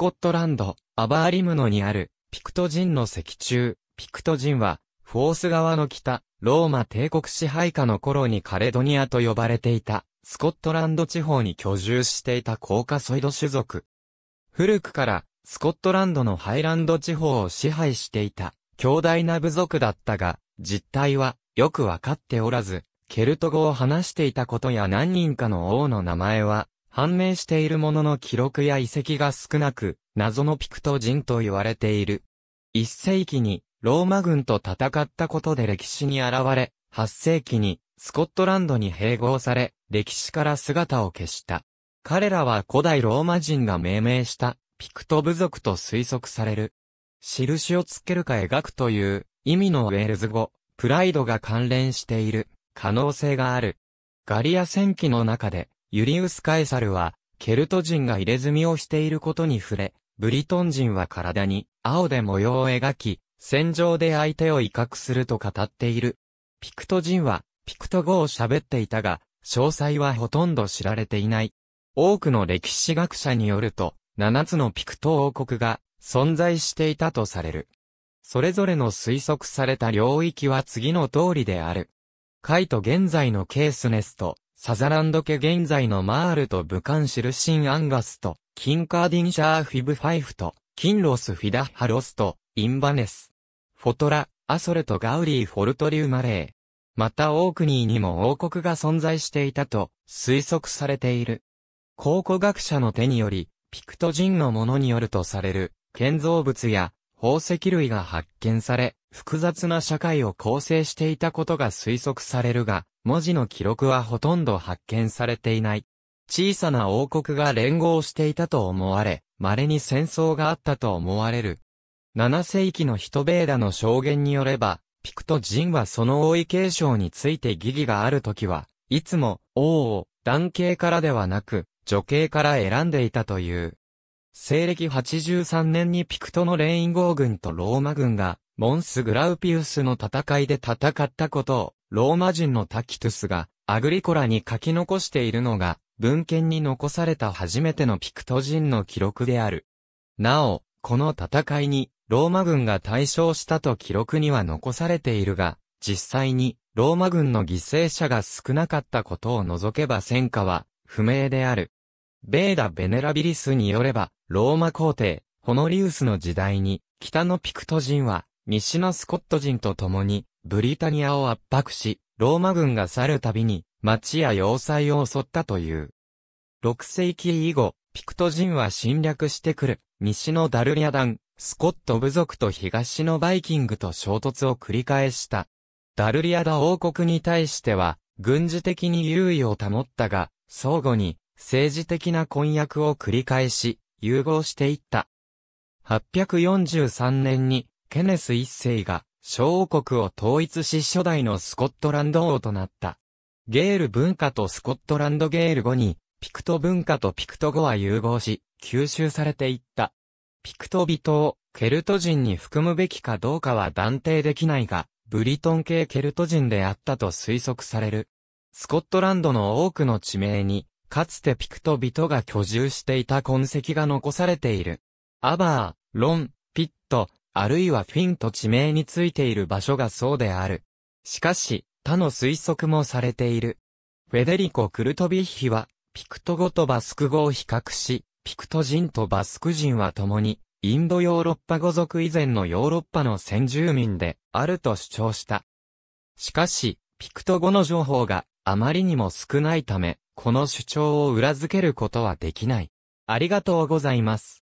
コットランド、アバーリムノにある、ピクト人の石柱。ピクト人は、フォース側の北、ローマ帝国支配下の頃にカレドニアと呼ばれていた、スコットランド地方に居住していたコーカソイド種族。古くから、スコットランドのハイランド地方を支配していた、強大な部族だったが、実態は、よくわかっておらず、ケルト語を話していたことや何人かの王の名前は、判明しているものの記録や遺跡が少なく、謎のピクト人と言われている。一世紀にローマ軍と戦ったことで歴史に現れ、八世紀にスコットランドに併合され、歴史から姿を消した。彼らは古代ローマ人が命名したピクト部族と推測される。印をつけるか描くという意味のウェールズ語、プライドが関連している可能性がある。ガリア戦記の中でユリウス・カエサルは、ケルト人が入れ墨をしていることに触れ、ブリトン人は体に青で模様を描き、戦場で相手を威嚇すると語っている。ピクト人は、ピクト語を喋っていたが、詳細はほとんど知られていない。多くの歴史学者によると、7つのピクト王国が存在していたとされる。それぞれの推測された領域は次の通りである。カイト現在のケースネスと、サザランド家現在のマールと武漢シルシンアンガスと、キンカーディンシャーフィブファイフと、キンロスフィダハロスと、インバネス。フォトラ、アソレとガウリーフォルトリューマレー。またオークニーにも王国が存在していたと推測されている。考古学者の手により、ピクト人のものによるとされる建造物や宝石類が発見され、複雑な社会を構成していたことが推測されるが、文字の記録はほとんど発見されていない。小さな王国が連合していたと思われ、稀に戦争があったと思われる。7世紀のヒトベーダの証言によれば、ピクト人はその王位継承について疑義があるときは、いつも王を男系からではなく、女系から選んでいたという。西暦83年にピクトのレインゴ軍とローマ軍がモンス・グラウピウスの戦いで戦ったことを、ローマ人のタキトゥスが、アグリコラに書き残しているのが、文献に残された初めてのピクト人の記録である。なお、この戦いに、ローマ軍が対象したと記録には残されているが、実際に、ローマ軍の犠牲者が少なかったことを除けば戦果は、不明である。ベーダ・ベネラビリスによれば、ローマ皇帝、ホノリウスの時代に、北のピクト人は、西のスコット人と共に、ブリタニアを圧迫し、ローマ軍が去るたびに、町や要塞を襲ったという。6世紀以後、ピクト人は侵略してくる、西のダルリア団、スコット部族と東のバイキングと衝突を繰り返した。ダルリアダ王国に対しては、軍事的に優位を保ったが、相互に政治的な婚約を繰り返し、融合していった。843年にケネス一世が、小王国を統一し初代のスコットランド王となった。ゲール文化とスコットランドゲール語に、ピクト文化とピクト語は融合し、吸収されていった。ピクト人を、ケルト人に含むべきかどうかは断定できないが、ブリトン系ケルト人であったと推測される。スコットランドの多くの地名に、かつてピクト人が居住していた痕跡が残されている。アバー、ロン、ピット、あるいはフィンと地名についている場所がそうである。しかし、他の推測もされている。フェデリコ・クルトビッヒは、ピクト語とバスク語を比較し、ピクト人とバスク人は共に、インドヨーロッパ語族以前のヨーロッパの先住民であると主張した。しかし、ピクト語の情報があまりにも少ないため、この主張を裏付けることはできない。ありがとうございます。